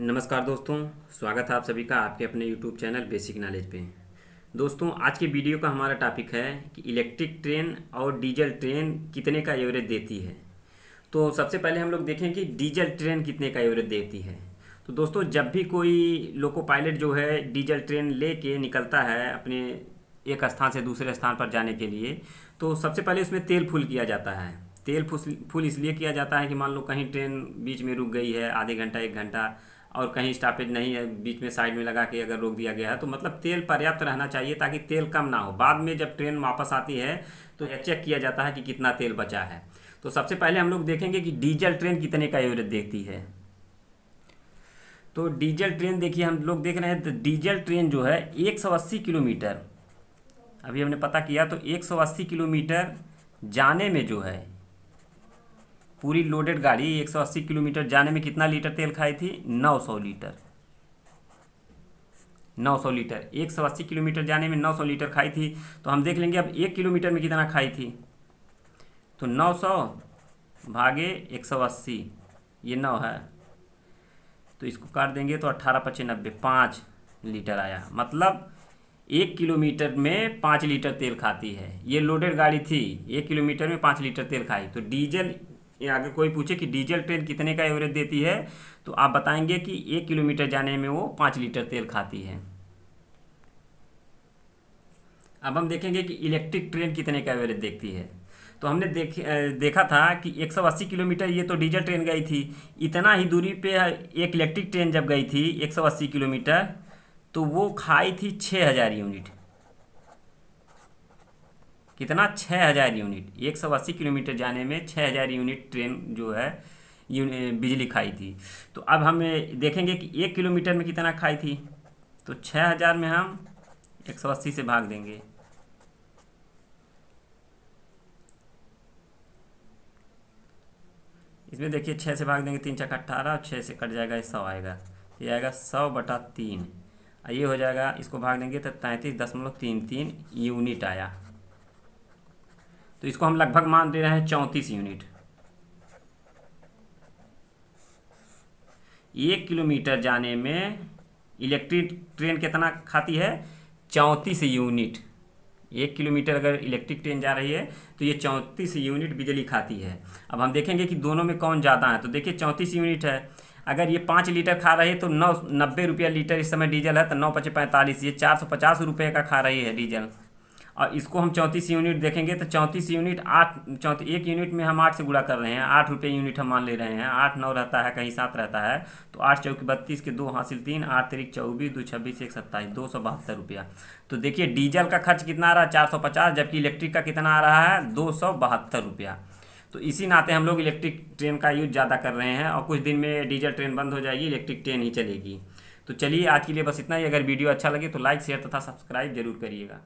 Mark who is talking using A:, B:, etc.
A: नमस्कार दोस्तों स्वागत है आप सभी का आपके अपने यूट्यूब चैनल बेसिक नॉलेज पे दोस्तों आज के वीडियो का हमारा टॉपिक है कि इलेक्ट्रिक ट्रेन और डीजल ट्रेन कितने का एवरेज देती है तो सबसे पहले हम लोग देखें कि डीजल ट्रेन कितने का एवरेज देती है तो दोस्तों जब भी कोई लोको पायलट जो है डीजल ट्रेन ले निकलता है अपने एक स्थान से दूसरे स्थान पर जाने के लिए तो सबसे पहले उसमें तेल फूल किया जाता है तेल फूल इसलिए किया जाता है कि मान लो कहीं ट्रेन बीच में रुक गई है आधे घंटा एक घंटा और कहीं स्टॉपेज नहीं है बीच में साइड में लगा के अगर रोक दिया गया है तो मतलब तेल पर्याप्त रहना चाहिए ताकि तेल कम ना हो बाद में जब ट्रेन वापस आती है तो यह चेक किया जाता है कि कितना तेल बचा है तो सबसे पहले हम लोग देखेंगे कि डीजल ट्रेन कितने का एवरेज देखती है तो डीजल ट्रेन देखिए हम लोग देख रहे हैं तो डीजल ट्रेन जो है एक किलोमीटर अभी हमने पता किया तो एक किलोमीटर जाने में जो है पूरी लोडेड गाड़ी 180 किलोमीटर जाने में कितना लीटर तेल खाई थी 900 लीटर 900 लीटर 180 किलोमीटर जाने में 900 लीटर खाई थी तो हम देख लेंगे अब एक किलोमीटर में कितना खाई थी तो 900 भागे 180 ये नौ है तो इसको काट देंगे तो अट्ठारह पच्चीस नब्बे पाँच लीटर आया मतलब एक किलोमीटर में पाँच लीटर तेल खाती है ये लोडेड गाड़ी थी एक किलोमीटर में पाँच लीटर तेल खाई तो डीजल या अगर कोई पूछे कि डीजल ट्रेन कितने का एवरेज देती है तो आप बताएंगे कि एक किलोमीटर जाने में वो पाँच लीटर तेल खाती है अब हम देखेंगे कि इलेक्ट्रिक ट्रेन कितने का एवरेज देखती है तो हमने देख देखा था कि 180 किलोमीटर ये तो डीजल ट्रेन गई थी इतना ही दूरी पे एक इलेक्ट्रिक ट्रेन जब गई थी 180 किलोमीटर तो वो खाई थी 6000 यूनिट कितना छः हज़ार यूनिट एक सौ अस्सी किलोमीटर जाने में छः हज़ार यूनिट ट्रेन जो है बिजली खाई थी तो अब हम देखेंगे कि एक किलोमीटर में कितना खाई थी तो छः हज़ार में हम एक सौ अस्सी से भाग देंगे इसमें देखिए छः से भाग देंगे तीन चार अट्ठारह और छः से कट जाएगा ये सौ आएगा ये आएगा सौ बटा तीन ये हो जाएगा इसको भाग देंगे तो तैंतीस दशमलव तीन तीन यूनिट आया तो इसको हम लगभग मान दे रहे हैं चौंतीस यूनिट एक किलोमीटर जाने में इलेक्ट्रिक ट्रेन कितना खाती है चौंतीस यूनिट एक किलोमीटर अगर इलेक्ट्रिक ट्रेन जा रही है तो ये चौंतीस यूनिट बिजली खाती है अब हम देखेंगे कि दोनों में कौन ज़्यादा है तो देखिए चौंतीस यूनिट है अगर ये पाँच लीटर खा रही है तो नौ नब्बे रुपया लीटर इस समय डीजल है तो नौ पचे पैंतालीस ये चार सौ पचास रुपये का खा रही है डीजल और इसको हम चौंतीस यूनिट देखेंगे तो चौंतीस यूनिट आठ चौंतीस एक यूनिट में हम आठ से गुड़ा कर रहे हैं आठ रुपये यूनिट हम मान ले रहे हैं आठ नौ रहता है कहीं सात रहता है तो आठ चौकी बत्तीस के दो हासिल तीन आठ तरीक चौबीस दो छब्बीस एक सत्ताईस दो सौ बहत्तर रुपया तो देखिए डीजल का खर्च कितना आ रहा है चार सौ पचास जबकि इलेक्ट्रिक का कितना आ रहा है दो सौ बहत्तर रुपया तो इसी नाते हम लोग इलेक्ट्रिक ट्रेन का यूज़ ज़्यादा कर रहे हैं और कुछ दिन में डीजल ट्रेन बंद हो जाएगी इलेक्ट्रिक ट्रेन ही चलेगी तो चलिए आज के लिए बस इतना ही अगर वीडियो अच्छा लगे तो लाइक शेयर तथा सब्सक्राइब जरूर करिएगा